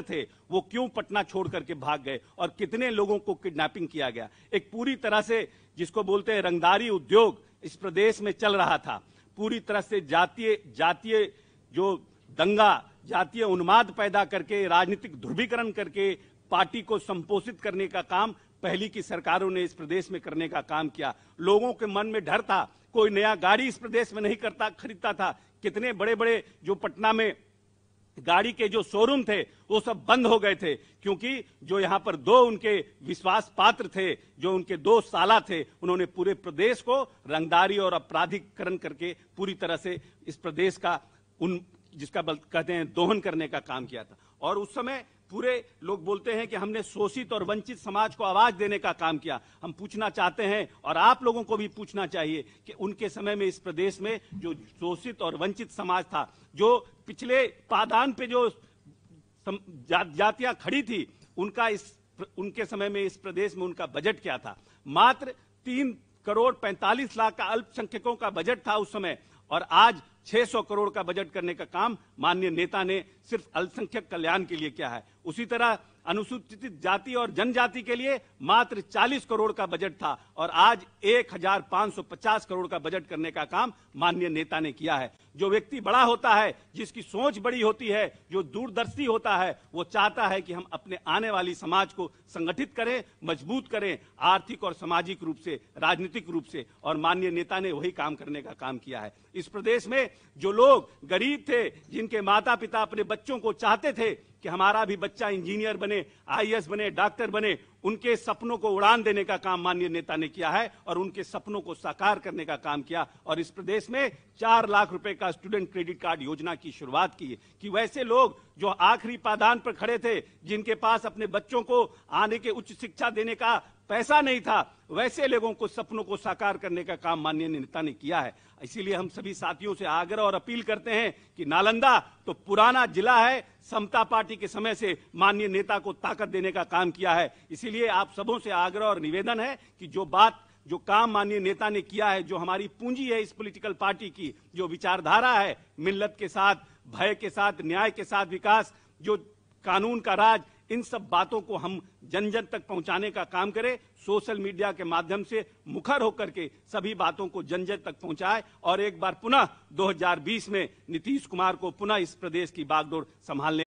officer थे वो क्यों पटना छोड़ करके भाग गए और कितने लोगों को किडनैपिंग किया गया एक पूरी तरह से जिसको बोलते हैं रंगदारी उद्योग इस प्रदेश में चल रहा था पूरी तरह से जातीय जातीय जो दंगा जातीय उन्माद पैदा करके राजनीतिक ध्रुवीकरण करके पार्टी को संपोषित करने का काम पहली की सरकारों ने इस प्रदेश में करने का काम किया लोगों के मन में डर था कोई नया गाड़ी इस प्रदेश में नहीं करता खरीदता था कितने बड़े बड़े जो पटना में गाड़ी के जो शोरूम थे वो सब बंद हो गए थे क्योंकि जो यहाँ पर दो उनके विश्वास पात्र थे जो उनके दो साला थे उन्होंने पूरे प्रदेश को रंगदारी और अपराधिकरण करके पूरी तरह से इस प्रदेश का उन जिसका कहते हैं दोहन करने का काम किया था और उस समय पूरे लोग बोलते हैं कि हमने शोषित और वंचित समाज को आवाज देने का काम किया हम पूछना चाहते हैं और आप लोगों को भी पूछना चाहिए कि उनके समय में इस प्रदेश में जो शोषित और वंचित समाज था जो पिछले पादान पे जो जा, जातियां खड़ी थी उनका इस उनके समय में इस प्रदेश में उनका बजट क्या था मात्र तीन करोड़ पैंतालीस लाख का अल्पसंख्यकों का बजट था उस समय और आज 600 करोड़ का बजट करने का काम माननीय नेता ने सिर्फ अल्पसंख्यक कल्याण के लिए किया है उसी तरह अनुसूचित जाति और जनजाति के लिए मात्र 40 करोड़ का बजट था और आज 1550 करोड़ का बजट करने का काम माननीय नेता ने किया है जो व्यक्ति बड़ा होता है जिसकी सोच बड़ी होती है जो दूरदर्शी होता है वो चाहता है कि हम अपने आने वाली समाज को संगठित करें मजबूत करें आर्थिक और सामाजिक रूप से राजनीतिक रूप से और माननीय नेता ने वही काम करने का काम किया है इस प्रदेश में जो लोग गरीब थे जिनके माता पिता अपने बच्चों को चाहते थे कि हमारा भी बच्चा इंजीनियर बने आईएएस बने डॉक्टर बने उनके सपनों को उड़ान देने का काम माननीय नेता ने किया है और उनके सपनों को साकार करने का काम किया और इस प्रदेश में चार लाख रुपए का स्टूडेंट क्रेडिट कार्ड योजना की शुरुआत की कि वैसे लोग जो आखिरी पादान पर खड़े थे जिनके पास अपने बच्चों को आने के उच्च शिक्षा देने का पैसा नहीं था वैसे लोगों को सपनों को साकार करने का काम माननीय नेता ने किया है इसीलिए हम सभी साथियों से आग्रह और अपील करते हैं कि नालंदा तो पुराना जिला है समता पार्टी के समय से माननीय नेता को ताकत देने का काम किया है इसीलिए आप सबों से आग्रह और निवेदन है कि जो बात जो काम माननीय नेता ने किया है जो हमारी पूंजी है इस पॉलिटिकल पार्टी की जो विचारधारा है मिल्लत के साथ भय के साथ न्याय के साथ विकास जो कानून का राज इन सब बातों को हम जन जन तक पहुंचाने का काम करें सोशल मीडिया के माध्यम से मुखर होकर के सभी बातों को जन जन तक पहुंचाए और एक बार पुनः 2020 में नीतीश कुमार को पुनः इस प्रदेश की बागडोर संभालने